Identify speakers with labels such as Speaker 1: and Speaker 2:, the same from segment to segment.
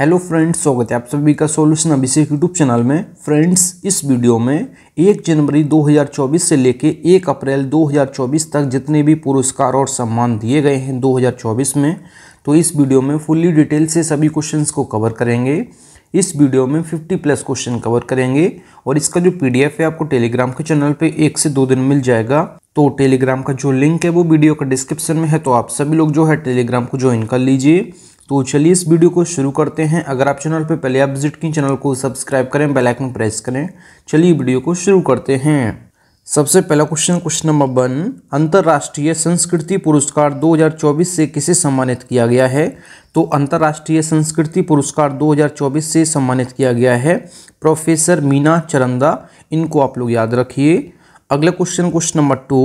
Speaker 1: hello friends स्वागत है आप सभी का सॉल्यूशन अभिषेक यूट्यूब चैनल में फ्रेंड्स इस वीडियो में एक जनवरी 2024 से लेके एक अप्रैल 2024 तक जितने भी पुरस्कार और सम्मान दिए गए हैं 2024 में तो इस वीडियो में फुल्ली डिटेल से सभी क्वेश्चंस को कवर करेंगे इस वीडियो में 50 प्लस क्वेश्चन कवर करेंगे और इसका जो पी है आपको टेलीग्राम के चैनल पर एक से दो दिन मिल जाएगा तो टेलीग्राम का जो लिंक है वो वीडियो का डिस्क्रिप्शन में है तो आप सभी लोग जो है टेलीग्राम को ज्वाइन कर लीजिए तो चलिए इस वीडियो को शुरू करते हैं अगर आप चैनल पर पहले आप विजिट की चैनल को सब्सक्राइब करें बेल आइकन प्रेस करें चलिए वीडियो को शुरू करते हैं सबसे पहला क्वेश्चन क्वेश्चन नंबर वन अंतर्राष्ट्रीय संस्कृति पुरस्कार 2024 से किसे सम्मानित किया गया है तो अंतर्राष्ट्रीय संस्कृति पुरस्कार 2024 से सम्मानित किया गया है प्रोफेसर मीना चरंदा इनको आप लोग याद रखिए अगला question question number two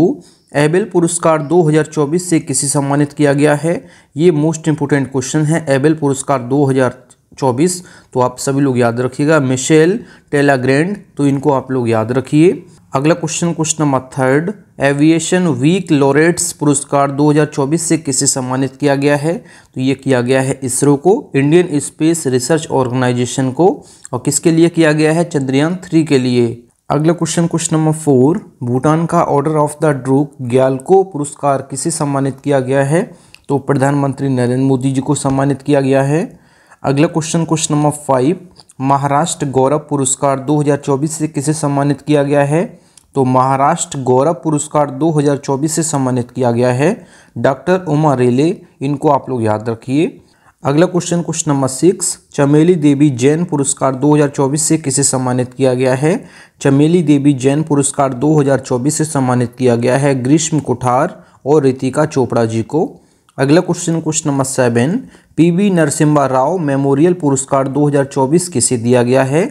Speaker 1: Abel पुरस्कार 2024 से किसे सम्मानित किया गया है ये मोस्ट इम्पोर्टेंट क्वेश्चन है एबेल पुरस्कार 2024 तो आप सभी लोग याद रखिएगा मिशेल टेलाग्रैंड तो इनको आप लोग याद रखिए अगला question question number third aviation week laureates पुरस्कार 2024 से किसे सम्मानित किया गया है तो ये किया गया है इसरो को इंडियन स्पेस रिसर्च ऑर्गेनाइजेशन को और किसके लिए किया गया है चंद्रयान थ्री के लिए अगला question question number four Bhutan का ऑर्डर ऑफ द ड्रूक ग्यालको पुरस्कार किसे सम्मानित किया गया है तो प्रधानमंत्री नरेंद्र मोदी जी को सम्मानित किया गया है अगला question question number five Maharashtra Gaurav पुरस्कार 2024 से किसे सम्मानित किया गया है तो महाराष्ट्र गौरव पुरस्कार 2024 से सम्मानित किया गया है डॉक्टर उमा रेले इनको आप लोग याद रखिए अगला क्वेश्चन क्वेश्चन नंबर सिक्स चमेली देवी जैन पुरस्कार 2024 से किसे सम्मानित किया गया है चमेली देवी जैन पुरस्कार 2024 से सम्मानित किया गया है ग्रीष्म कुठार और रितिका चोपड़ा जी को अगला question question number seven PV Narasimha Rao memorial पुरस्कार 2024 किसे दिया गया है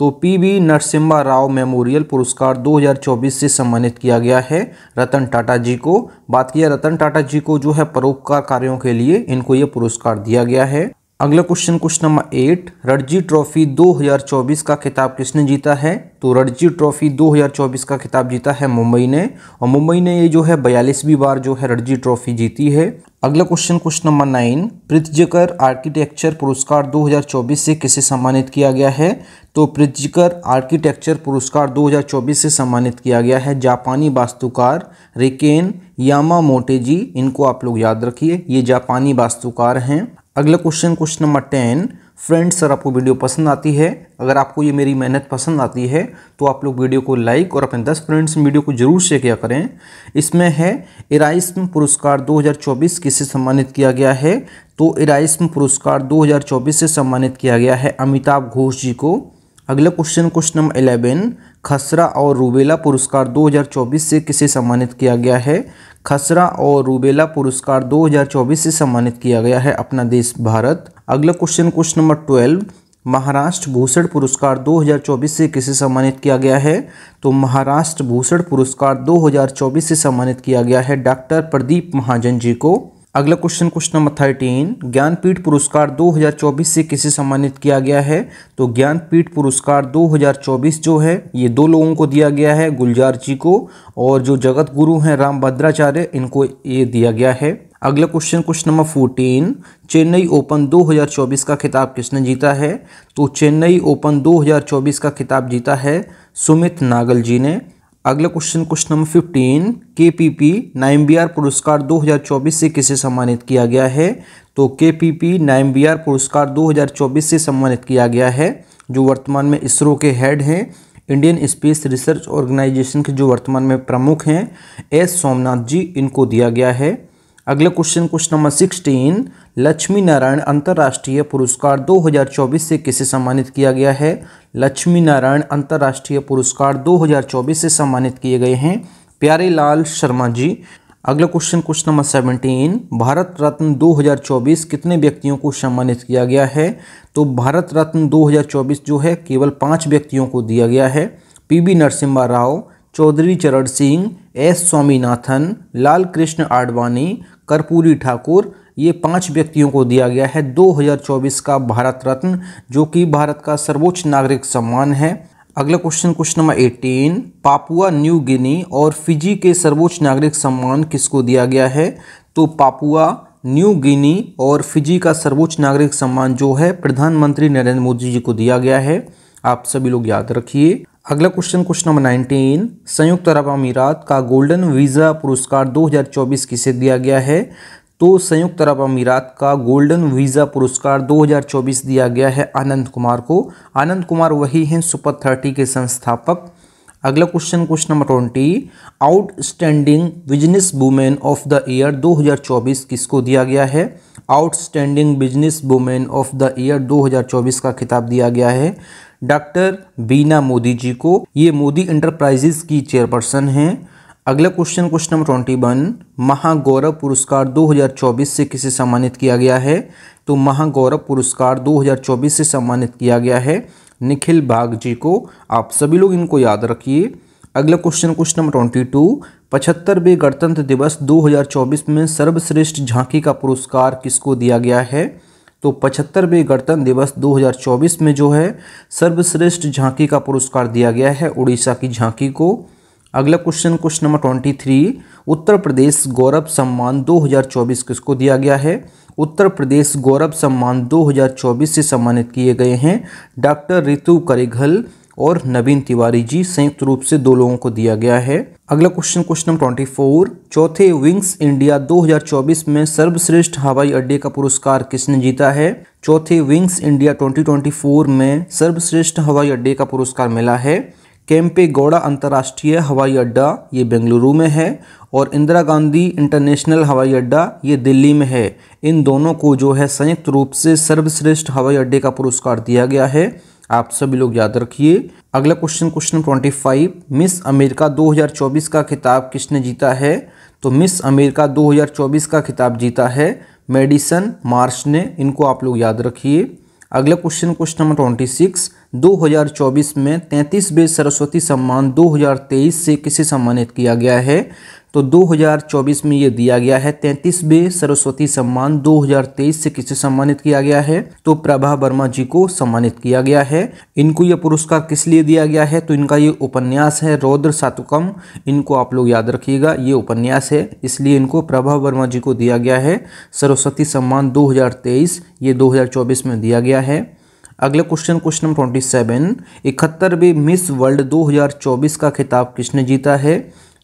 Speaker 1: तो पीबी नरसिम्हा राव मेमोरियल पुरस्कार 2024 से सम्मानित किया गया है रतन टाटा जी को बात किया रतन टाटा जी को जो है परोपकार कार्यों के लिए इनको ये पुरस्कार दिया गया है अगला question question number eight Ranji trophy 2024 का खिताब किसने जीता है तो रणजी ट्रॉफी 2024 का खिताब जीता है मुंबई ने और मुंबई ने ये जो है बयालीसवीं बार जो है रणजी ट्रॉफी जीती है अगला question question number nine Pritzker architecture पुरस्कार 2024 से किसे सम्मानित किया गया है तो पृथ्जकर आर्किटेक्चर पुरस्कार 2024 से सम्मानित किया गया है जापानी वास्तुकार रिकेन यामा मोटेजी इनको आप लोग याद रखिए ये जापानी वास्तुकार हैं अगला question question number ten friends sir आपको वीडियो पसंद आती है अगर आपको ये मेरी मेहनत पसंद आती है तो आप लोग वीडियो को लाइक और अपने दस फ्रेंड्स वीडियो को जरूर शेयर किया करें इसमें है इराइस्म पुरस्कार 2024 किसे सम्मानित किया गया है तो इराइस्म पुरस्कार 2024 से सम्मानित किया गया है अमिताभ घोष जी को अगला क्वेश्चन क्वेश्चन नंबर इलेवन खसरा और रूबेला पुरस्कार दो से किसे सम्मानित किया गया है खसरा और रूबेला पुरस्कार 2024 से सम्मानित किया गया है अपना देश भारत अगला question question number twelve Maharashtra Bhushan पुरस्कार 2024 से किसे सम्मानित किया गया है तो महाराष्ट्र भूषण पुरस्कार 2024 से सम्मानित किया गया है डॉक्टर प्रदीप महाजन जी को अगला question question number thirteen Jnanpith पुरस्कार 2024 से किसे सम्मानित किया गया है तो ज्ञानपीठ पुरस्कार 2024 जो है ये दो लोगों को दिया गया है गुलजार जी को और जो जगत गुरु हैं राम भद्राचार्य इनको ये दिया गया है अगला question question number fourteen Chennai open 2024 का खिताब किसने जीता है तो चेन्नई ओपन दो का खिताब जीता है सुमित नागल जी ने अगला question question number fifteen K P P नाइम बी आर पुरस्कार 2024 से किसे सम्मानित किया गया है तो के पी पी नाइम बी आर पुरस्कार 2024 से सम्मानित किया गया है जो वर्तमान में इसरो के हेड हैं इंडियन स्पेस रिसर्च ऑर्गेनाइजेशन के जो वर्तमान में प्रमुख हैं एस सोमनाथ जी इनको दिया गया है अगला question question number sixteen Lakshmi Narayan अंतर्राष्ट्रीय पुरस्कार 2024 से किसे सम्मानित किया गया है लक्ष्मी नारायण अंतर्राष्ट्रीय पुरस्कार 2024 से सम्मानित किए गए हैं प्यारे लाल शर्मा जी अगला question question number seventeen Bharat Ratna 2024 कितने व्यक्तियों को सम्मानित किया गया है तो भारत रत्न 2024 जो है केवल पाँच व्यक्तियों को दिया गया है बी नरसिम्हा राव चौधरी चरण सिंह एस स्वामीनाथन लाल कृष्ण आडवाणी कर्पूरी ठाकुर ये पांच व्यक्तियों को दिया गया है 2024 का भारत रत्न जो कि भारत का सर्वोच्च नागरिक सम्मान है अगला question question number 18 Papua New Guinea और फिजी के सर्वोच्च नागरिक सम्मान किसको दिया गया है तो पापुआ न्यू गिनी और फिजी का सर्वोच्च नागरिक सम्मान जो है प्रधानमंत्री नरेंद्र मोदी जी को दिया गया है आप सभी लोग याद रखिए अगला क्वेश्चन क्वेश्चन नंबर 19 संयुक्त अरब अमीरात का गोल्डन वीज़ा पुरस्कार 2024 किसे दिया गया है तो संयुक्त अरब अमीरात का गोल्डन वीज़ा पुरस्कार 2024 दिया गया है आनंद कुमार को आनंद कुमार वही हैं सुपर थर्टी के संस्थापक अगला question question number twenty outstanding business women of the year 2024 किसको दिया गया है outstanding business women of the year 2024 का खिताब दिया गया है डॉक्टर बीना मोदी जी को ये मोदी इंटरप्राइजेज की चेयरपर्सन हैं अगला question question number twenty one Mahagaurav पुरस्कार 2024 से किसे सम्मानित किया गया है तो महागौरव पुरस्कार 2024 से सम्मानित किया गया है निखिल बाग जी को आप सभी लोग इनको याद रखिए अगला question question number twenty two पचहत्तरवें गणतंत्र दिवस 2024 में सर्वश्रेष्ठ झांकी का पुरस्कार किसको दिया गया है तो पचहत्तरवें गणतंत्र दिवस 2024 में जो है सर्वश्रेष्ठ झांकी का पुरस्कार दिया गया है उड़ीसा की झांकी को अगला question question number twenty three Uttar Pradesh Gaurav सम्मान 2024 किसको दिया गया है उत्तर प्रदेश गौरव सम्मान 2024 से सम्मानित किए गए हैं डॉक्टर ऋतु करेघल और नवीन तिवारी जी संयुक्त रूप से दो लोगों को दिया गया है अगला question question number twenty four चौथे विंग्स इंडिया 2024 में सर्वश्रेष्ठ हवाई अड्डे का पुरस्कार किसने जीता है चौथे विंग्स इंडिया 2024 में सर्वश्रेष्ठ हवाई अड्डे का पुरस्कार मिला है केम्पे गौड़ा अंतर्राष्ट्रीय हवाई अड्डा ये बेंगलुरु में है और इंदिरा गांधी इंटरनेशनल हवाई अड्डा ये दिल्ली में है इन दोनों को जो है संयुक्त रूप से सर्वश्रेष्ठ हवाई अड्डे का पुरस्कार दिया गया है आप सभी लोग याद रखिए अगला question question twenty five miss America 2024 का खिताब किसने जीता है तो मिस अमेरिका 2024 का खिताब जीता है मेडिसन मार्श ने इनको आप लोग याद रखिए अगला question question number twenty six 2024 में तैंतीस बे सरस्वती सम्मान 2023 से किसे सम्मानित किया गया है तो 2024 में ये दिया गया है 33वें सरस्वती सम्मान 2023 से किसे सम्मानित किया गया है तो प्रभा वर्मा जी को सम्मानित किया गया है इनको ये पुरस्कार किस लिए दिया गया है तो इनका ये उपन्यास है रौद्र सातुकम इनको आप लोग याद रखिएगा ये उपन्यास है इसलिए इनको प्रभा वर्मा जी को दिया गया है सरस्वती सम्मान दो ये दो में दिया गया है अगला question question number twenty seven इकहत्तरवें मिस वर्ल्ड 2024 का खिताब किसने जीता है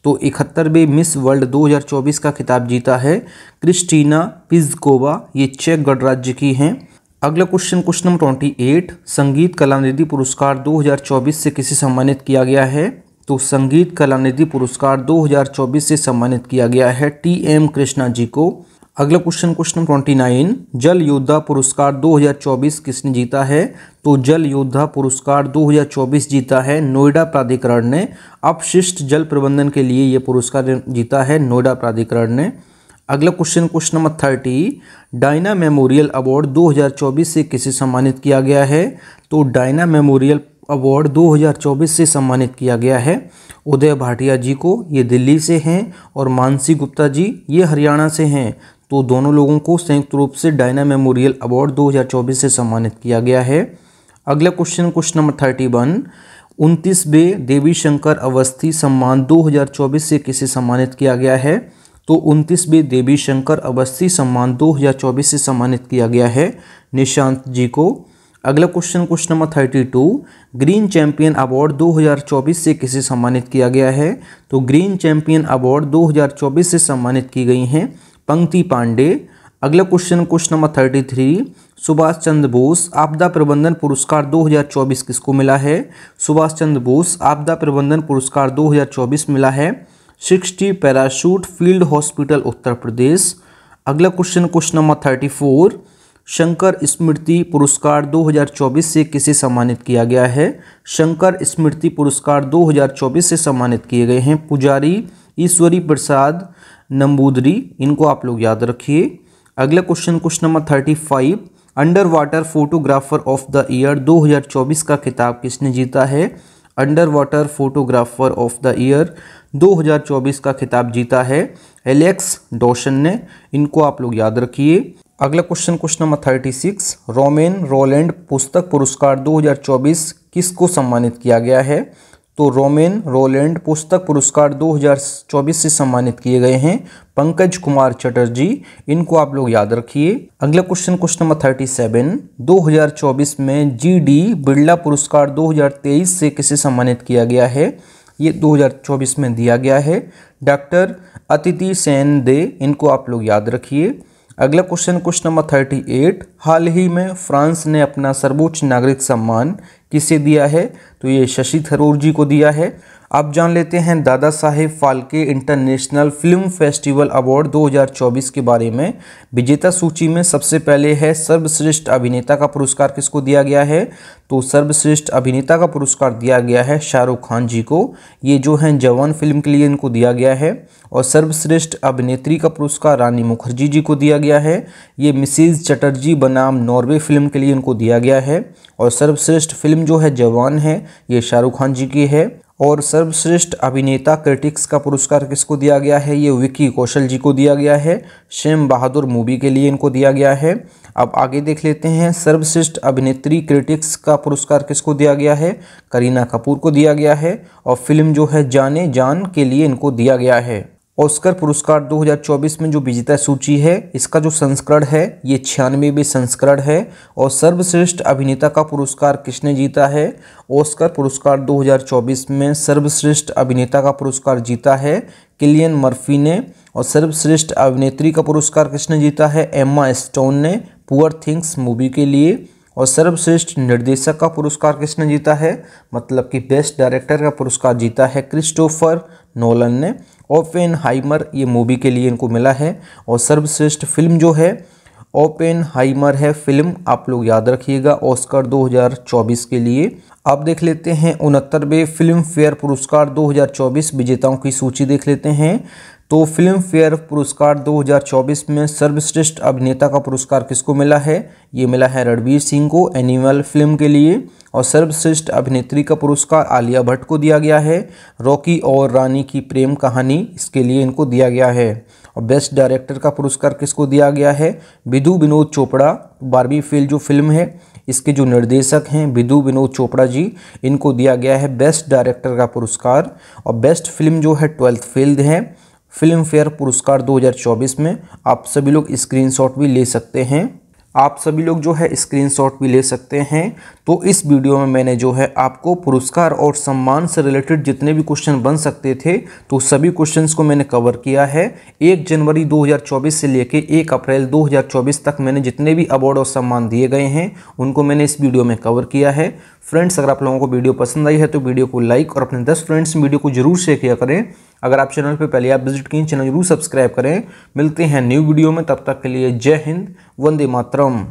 Speaker 1: तो इकहत्तरवें मिस वर्ल्ड 2024 का खिताब जीता है क्रिस्टीना पिजकोवा ये चेक गणराज्य की हैं अगला question question number twenty eight Sangeet Kalanidhi पुरस्कार 2024 से किसे सम्मानित किया गया है तो संगीत कलानिधि पुरस्कार 2024 से सम्मानित किया गया है टी एम कृष्णा जी को अगला क्वेश्चन क्वेश्चन ट्वेंटी नाइन जल योद्धा पुरस्कार 2024 किसने जीता है तो जल योद्धा पुरस्कार 2024 जीता है नोएडा प्राधिकरण ने अपशिष्ट जल प्रबंधन के लिए यह पुरस्कार जीता है नोएडा प्राधिकरण ने अगला question question number thirty Diana memorial award 2024 से किसे सम्मानित किया गया है तो डायना मेमोरियल अवार्ड 2024 से सम्मानित किया गया है उदय भाटिया जी को ये दिल्ली से हैं और मानसी गुप्ता जी ये हरियाणा से हैं तो दोनों लोगों को संयुक्त रूप से डायना मेमोरियल अवार्ड 2024 से सम्मानित किया गया है अगला question question number thirty one बे देवी शंकर अवस्थी सम्मान 2024 से किसे सम्मानित किया गया है तो उनतीसवे देवी शंकर अवस्थी सम्मान 2024 से सम्मानित किया गया है निशांत जी को अगला question question number thirty two green champion award 2024 से किसे सम्मानित किया गया है तो ग्रीन चैंपियन अवार्ड 2024 से सम्मानित की गई हैं पंक्ति पांडे अगला question question number thirty three Subhash Chandra Bose आपदा प्रबंधन पुरस्कार 2024 किसको मिला है सुभाष चंद्र बोस आपदा प्रबंधन पुरस्कार 2024 मिला है sixty parachute field hospital Uttar Pradesh अगला question question number thirty four Shankar स्मृति पुरस्कार 2024 से किसे सम्मानित किया गया है शंकर स्मृति पुरस्कार 2024 से सम्मानित किए गए हैं पुजारी ईश्वरी प्रसाद नंबूदरी इनको आप लोग याद रखिए अगला question question number thirty five under water photographer of the year 2024 का खिताब किसने जीता है under water photographer of the year 2024 का खिताब जीता है एलेक्स डोशन ने इनको आप लोग याद रखिए अगला question question number thirty six Romain Rolland पुस्तक पुरस्कार 2024 किसको सम्मानित किया गया है तो रोमेन रोलैंड पुस्तक पुरस्कार 2024 से सम्मानित किए गए हैं पंकज कुमार चटर्जी इनको आप लोग याद रखिए अगला question question number thirty seven दो में जी डी बिरला पुरस्कार 2023 से किसे सम्मानित किया गया है ये 2024 में दिया गया है डॉक्टर अतिथि सेन दे इनको आप लोग याद रखिए अगला question question number thirty eight हाल ही में फ्रांस ने अपना सर्वोच्च नागरिक सम्मान किससे दिया है तो ये शशि थरूर जी को दिया है अब जान लेते हैं Dada Saheb Phalke international film festival award 2024 के बारे में विजेता सूची में सबसे पहले है सर्वश्रेष्ठ अभिनेता का पुरस्कार किसको दिया गया है तो सर्वश्रेष्ठ अभिनेता का पुरस्कार दिया गया है शाहरुख खान जी को ये जो हैं जवान फिल्म के लिए इनको दिया गया है और सर्वश्रेष्ठ अभिनेत्री का पुरस्कार रानी मुखर्जी जी को दिया गया है ये मिसिज चटर्जी बनाम नॉर्वे फिल्म के लिए इनको दिया गया है और सर्वश्रेष्ठ फिल्म जो है जवान है ये शाहरुख खान जी की है और सर्वश्रेष्ठ अभिनेता क्रिटिक्स का पुरस्कार किसको दिया गया है ये विक्की कौशल जी को दिया गया है शेम बहादुर मूवी के लिए इनको दिया गया है अब आगे देख लेते हैं सर्वश्रेष्ठ अभिनेत्री क्रिटिक्स का पुरस्कार किसको दिया गया है करीना कपूर को दिया गया है और फिल्म जो है जाने जान के लिए इनको दिया गया है ऑस्कर पुरस्कार 2024 में जो विजेता सूची है इसका जो संस्करण है ये छियानवेवें संस्करण है और सर्वश्रेष्ठ अभिनेता का पुरस्कार किसने जीता है ऑस्कर पुरस्कार 2024 में सर्वश्रेष्ठ अभिनेता का पुरस्कार जीता है किलियन मर्फी ने और सर्वश्रेष्ठ अभिनेत्री का पुरस्कार किसने जीता है एम्मा स्टोन ने पुअर थिंग्स मूवी के लिए और सर्वश्रेष्ठ निर्देशक का पुरस्कार किसने जीता है मतलब कि बेस्ट डायरेक्टर का पुरस्कार जीता है क्रिस्टोफर नोलन ने ओपेन हाइमर ये मूवी के लिए इनको मिला है और सर्वश्रेष्ठ फिल्म जो है ओपेन हाइमर है फिल्म आप लोग याद रखिएगा ऑस्कर 2024 के लिए आप देख लेते हैं उनहत्तरवें फिल्म फेयर पुरस्कार 2024 विजेताओं की सूची देख लेते हैं तो फिल्म फेयर पुरस्कार 2024 में सर्वश्रेष्ठ अभिनेता का पुरस्कार किसको मिला है ये मिला है रणवीर सिंह को एनिमल फिल्म के लिए और सर्वश्रेष्ठ अभिनेत्री का पुरस्कार आलिया भट्ट को दिया गया है रॉकी और रानी की प्रेम कहानी इसके लिए इनको दिया गया है और बेस्ट डायरेक्टर का पुरस्कार किसको दिया गया है विधु विनोद चोपड़ा बारबी फील्ड जो फिल्म है इसके जो निर्देशक हैं विधु विनोद चोपड़ा जी इनको दिया गया है बेस्ट डायरेक्टर का पुरस्कार और बेस्ट फिल्म जो है ट्वेल्थ फील्ड है फिल्म फेयर पुरस्कार 2024 में आप सभी लोग स्क्रीनशॉट भी ले सकते हैं आप सभी लोग जो है स्क्रीनशॉट भी ले सकते हैं तो इस वीडियो में मैंने जो है आपको पुरस्कार और सम्मान से रिलेटेड जितने भी क्वेश्चन बन सकते थे तो सभी क्वेश्चंस को मैंने कवर किया है एक जनवरी 2024 से लेकर एक अप्रैल 2024 तक मैंने जितने भी अवार्ड और सम्मान दिए गए हैं उनको मैंने इस वीडियो में कवर किया है फ्रेंड्स अगर आप लोगों को वीडियो पसंद आई है तो वीडियो को लाइक और अपने दस फ्रेंड्स वीडियो को जरूर शेयर किया करें अगर आप चैनल पर पहले आप विजिट किए चैनल जरूर सब्सक्राइब करें मिलते हैं न्यू वीडियो में तब तक के लिए जय हिंद वंदे मातरम